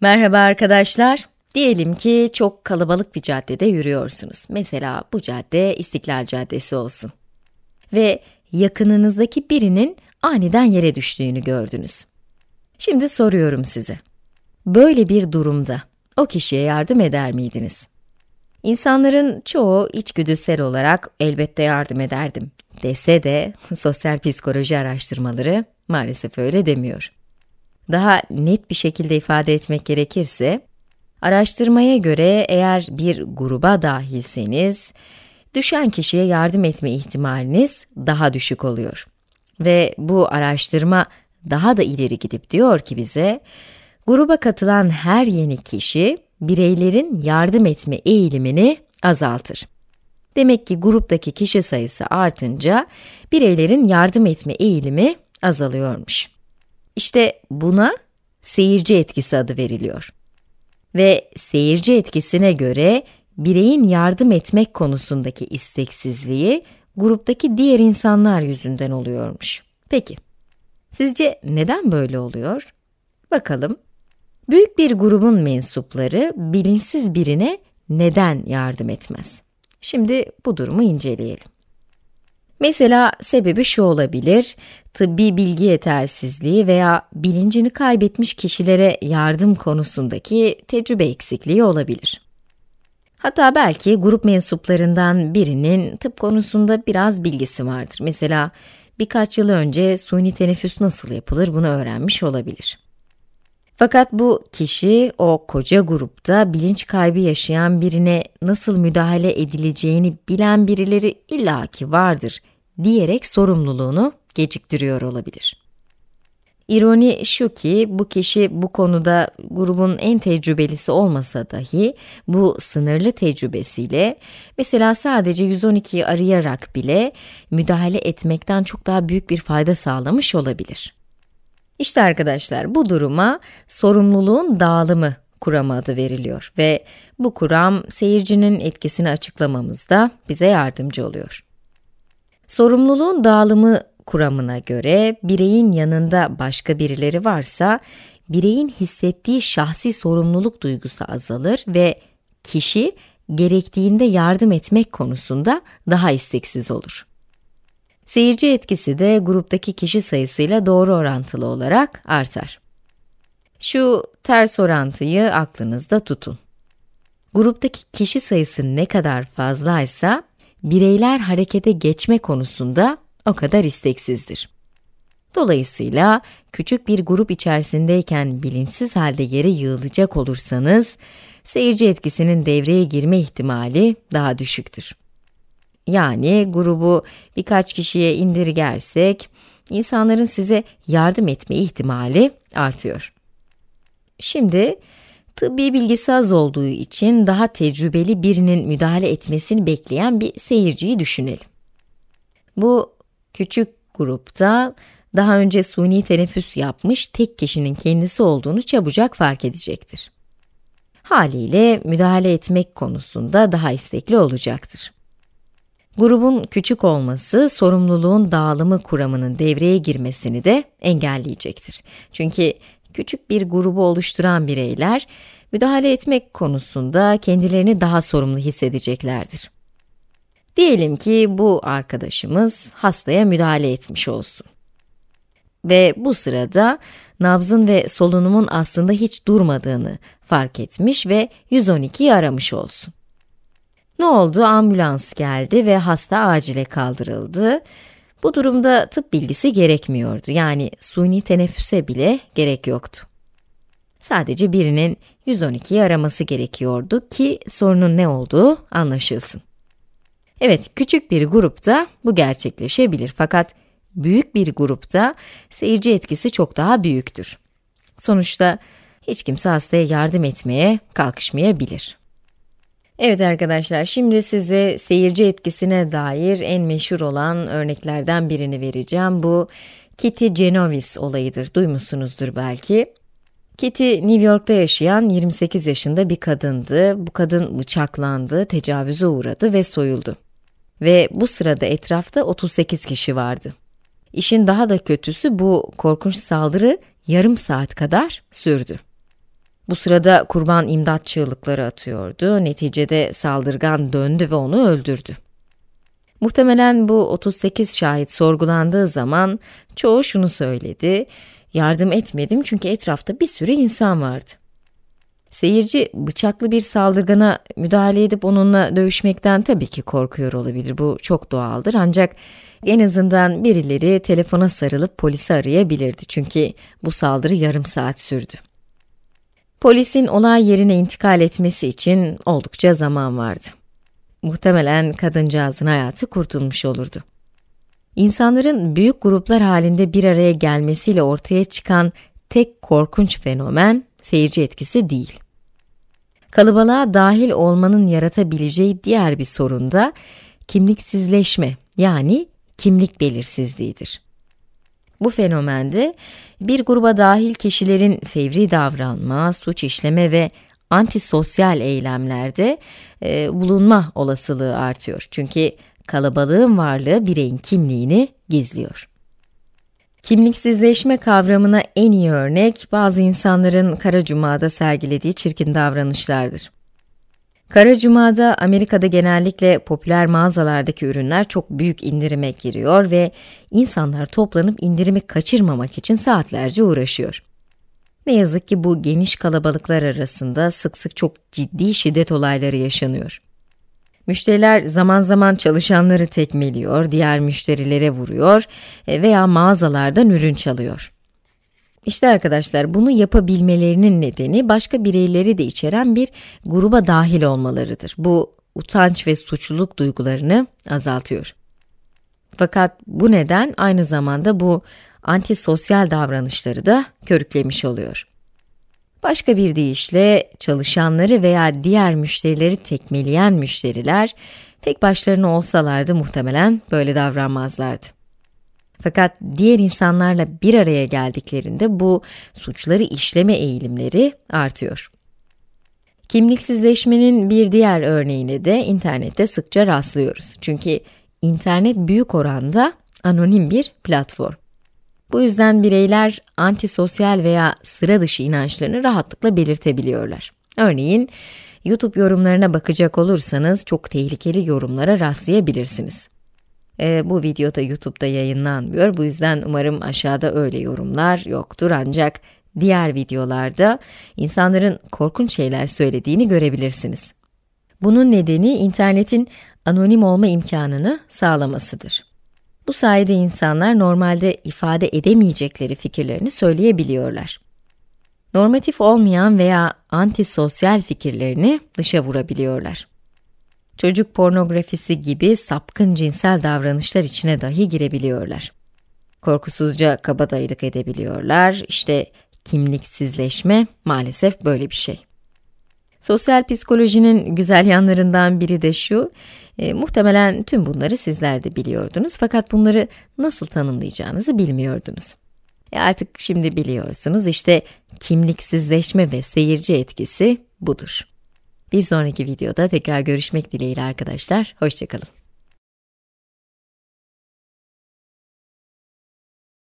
Merhaba arkadaşlar. Diyelim ki çok kalabalık bir caddede yürüyorsunuz. Mesela bu cadde İstiklal Caddesi olsun. Ve yakınınızdaki birinin aniden yere düştüğünü gördünüz. Şimdi soruyorum size. Böyle bir durumda o kişiye yardım eder miydiniz? İnsanların çoğu içgüdüsel olarak elbette yardım ederdim dese de sosyal psikoloji araştırmaları maalesef öyle demiyor. Daha net bir şekilde ifade etmek gerekirse, araştırmaya göre eğer bir gruba dahilseniz, düşen kişiye yardım etme ihtimaliniz daha düşük oluyor. Ve bu araştırma daha da ileri gidip diyor ki bize, gruba katılan her yeni kişi bireylerin yardım etme eğilimini azaltır. Demek ki gruptaki kişi sayısı artınca bireylerin yardım etme eğilimi azalıyormuş. İşte buna seyirci etkisi adı veriliyor. Ve seyirci etkisine göre bireyin yardım etmek konusundaki isteksizliği gruptaki diğer insanlar yüzünden oluyormuş. Peki, sizce neden böyle oluyor? Bakalım, büyük bir grubun mensupları bilinçsiz birine neden yardım etmez? Şimdi bu durumu inceleyelim. Mesela sebebi şu olabilir, tıbbi bilgi yetersizliği veya bilincini kaybetmiş kişilere yardım konusundaki tecrübe eksikliği olabilir. Hatta belki grup mensuplarından birinin tıp konusunda biraz bilgisi vardır. Mesela birkaç yıl önce suni teneffüs nasıl yapılır bunu öğrenmiş olabilir. Fakat bu kişi o koca grupta bilinç kaybı yaşayan birine nasıl müdahale edileceğini bilen birileri illaki vardır diyerek sorumluluğunu geciktiriyor olabilir. İroni şu ki bu kişi bu konuda grubun en tecrübelisi olmasa dahi bu sınırlı tecrübesiyle mesela sadece 112'yi arayarak bile müdahale etmekten çok daha büyük bir fayda sağlamış olabilir. İşte arkadaşlar bu duruma sorumluluğun dağılımı kuramı adı veriliyor ve bu kuram seyircinin etkisini açıklamamızda bize yardımcı oluyor. Sorumluluğun dağılımı kuramına göre bireyin yanında başka birileri varsa bireyin hissettiği şahsi sorumluluk duygusu azalır ve kişi gerektiğinde yardım etmek konusunda daha isteksiz olur. Seyirci etkisi de gruptaki kişi sayısıyla doğru orantılı olarak artar. Şu ters orantıyı aklınızda tutun. Gruptaki kişi sayısı ne kadar fazlaysa, bireyler harekete geçme konusunda o kadar isteksizdir. Dolayısıyla küçük bir grup içerisindeyken bilinçsiz halde yere yığılacak olursanız, seyirci etkisinin devreye girme ihtimali daha düşüktür. Yani grubu birkaç kişiye indirgersek insanların size yardım etme ihtimali artıyor. Şimdi tıbbi bilgisi az olduğu için daha tecrübeli birinin müdahale etmesini bekleyen bir seyirciyi düşünelim. Bu küçük grupta daha önce suni teneffüs yapmış tek kişinin kendisi olduğunu çabucak fark edecektir. Haliyle müdahale etmek konusunda daha istekli olacaktır. Grubun küçük olması sorumluluğun dağılımı kuramının devreye girmesini de engelleyecektir. Çünkü küçük bir grubu oluşturan bireyler müdahale etmek konusunda kendilerini daha sorumlu hissedeceklerdir. Diyelim ki bu arkadaşımız hastaya müdahale etmiş olsun. Ve bu sırada nabzın ve solunumun aslında hiç durmadığını fark etmiş ve 112'yi aramış olsun. Ne oldu? Ambulans geldi ve hasta acile kaldırıldı. Bu durumda tıp bilgisi gerekmiyordu. Yani suni teneffüse bile gerek yoktu. Sadece birinin 112'yi araması gerekiyordu ki sorunun ne olduğu anlaşılsın. Evet, küçük bir grupta bu gerçekleşebilir fakat büyük bir grupta seyirci etkisi çok daha büyüktür. Sonuçta hiç kimse hastaya yardım etmeye kalkışmayabilir. Evet arkadaşlar şimdi size seyirci etkisine dair en meşhur olan örneklerden birini vereceğim. Bu Kitty Genovis olayıdır. Duymuşsunuzdur belki. Kitty New York'ta yaşayan 28 yaşında bir kadındı. Bu kadın bıçaklandı, tecavüze uğradı ve soyuldu. Ve bu sırada etrafta 38 kişi vardı. İşin daha da kötüsü bu korkunç saldırı yarım saat kadar sürdü. Bu sırada kurban imdat çığlıkları atıyordu. Neticede saldırgan döndü ve onu öldürdü. Muhtemelen bu 38 şahit sorgulandığı zaman çoğu şunu söyledi. Yardım etmedim çünkü etrafta bir sürü insan vardı. Seyirci bıçaklı bir saldırgana müdahale edip onunla dövüşmekten tabii ki korkuyor olabilir. Bu çok doğaldır ancak en azından birileri telefona sarılıp polisi arayabilirdi. Çünkü bu saldırı yarım saat sürdü. Polisin olay yerine intikal etmesi için oldukça zaman vardı. Muhtemelen kadıncağızın hayatı kurtulmuş olurdu. İnsanların büyük gruplar halinde bir araya gelmesiyle ortaya çıkan tek korkunç fenomen seyirci etkisi değil. Kalabalığa dahil olmanın yaratabileceği diğer bir sorun da kimliksizleşme yani kimlik belirsizliğidir. Bu fenomende bir gruba dahil kişilerin fevri davranma, suç işleme ve antisosyal eylemlerde e, bulunma olasılığı artıyor. Çünkü kalabalığın varlığı bireyin kimliğini gizliyor. Kimliksizleşme kavramına en iyi örnek bazı insanların Kara Cuma'da sergilediği çirkin davranışlardır. Kara Cuma'da Amerika'da genellikle popüler mağazalardaki ürünler çok büyük indirime giriyor ve insanlar toplanıp indirimi kaçırmamak için saatlerce uğraşıyor. Ne yazık ki bu geniş kalabalıklar arasında sık sık çok ciddi şiddet olayları yaşanıyor. Müşteriler zaman zaman çalışanları tekmeliyor, diğer müşterilere vuruyor e, veya mağazalardan ürün çalıyor. İşte arkadaşlar bunu yapabilmelerinin nedeni başka bireyleri de içeren bir gruba dahil olmalarıdır. Bu utanç ve suçluluk duygularını azaltıyor. Fakat bu neden aynı zamanda bu antisosyal davranışları da körüklemiş oluyor. Başka bir deyişle çalışanları veya diğer müşterileri tekmeleyen müşteriler tek başlarına olsalardı muhtemelen böyle davranmazlardı. Fakat diğer insanlarla bir araya geldiklerinde bu suçları işleme eğilimleri artıyor. Kimliksizleşmenin bir diğer örneğine de internette sıkça rastlıyoruz. Çünkü internet büyük oranda anonim bir platform. Bu yüzden bireyler antisosyal veya sıra dışı inançlarını rahatlıkla belirtebiliyorlar. Örneğin YouTube yorumlarına bakacak olursanız çok tehlikeli yorumlara rastlayabilirsiniz. E, bu videoda YouTube'da yayınlanmıyor. Bu yüzden umarım aşağıda öyle yorumlar yoktur ancak diğer videolarda insanların korkunç şeyler söylediğini görebilirsiniz. Bunun nedeni internetin anonim olma imkanını sağlamasıdır. Bu sayede insanlar normalde ifade edemeyecekleri fikirlerini söyleyebiliyorlar. Normatif olmayan veya antisosyal fikirlerini dışa vurabiliyorlar çocuk pornografisi gibi sapkın cinsel davranışlar içine dahi girebiliyorlar. Korkusuzca kabadayılık edebiliyorlar. İşte kimliksizleşme maalesef böyle bir şey. Sosyal psikolojinin güzel yanlarından biri de şu, e, muhtemelen tüm bunları sizler de biliyordunuz fakat bunları nasıl tanımlayacağınızı bilmiyordunuz. E artık şimdi biliyorsunuz işte kimliksizleşme ve seyirci etkisi budur. Bir sonraki videoda tekrar görüşmek dileğiyle arkadaşlar. Hoşçakalın.